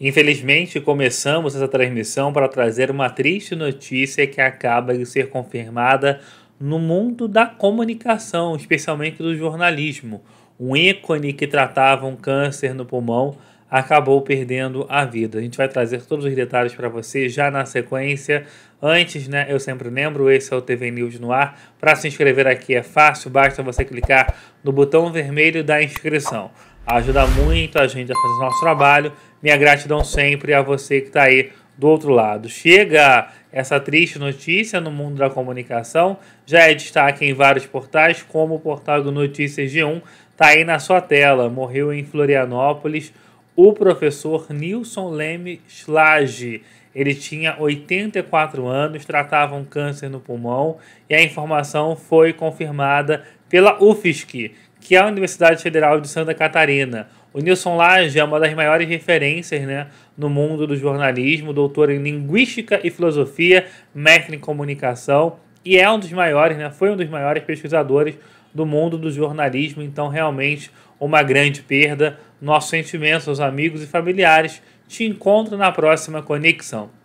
Infelizmente, começamos essa transmissão para trazer uma triste notícia que acaba de ser confirmada no mundo da comunicação, especialmente do jornalismo. Um ícone que tratava um câncer no pulmão acabou perdendo a vida. A gente vai trazer todos os detalhes para você já na sequência. Antes, né, eu sempre lembro, esse é o TV News no ar. Para se inscrever aqui é fácil, basta você clicar no botão vermelho da inscrição ajuda muito a gente a fazer o nosso trabalho. Minha gratidão sempre a você que está aí do outro lado. Chega essa triste notícia no mundo da comunicação, já é destaque em vários portais, como o portal do Notícias de 1 está aí na sua tela. Morreu em Florianópolis o professor Nilson Leme Schlage. Ele tinha 84 anos, tratava um câncer no pulmão e a informação foi confirmada pela UFSC, que é a Universidade Federal de Santa Catarina. O Nilson Lage é uma das maiores referências né, no mundo do jornalismo, doutor em Linguística e Filosofia, mestre em Comunicação e é um dos maiores, né, foi um dos maiores pesquisadores do mundo do jornalismo, então realmente uma grande perda. Nossos sentimentos aos amigos e familiares. Te encontro na próxima conexão.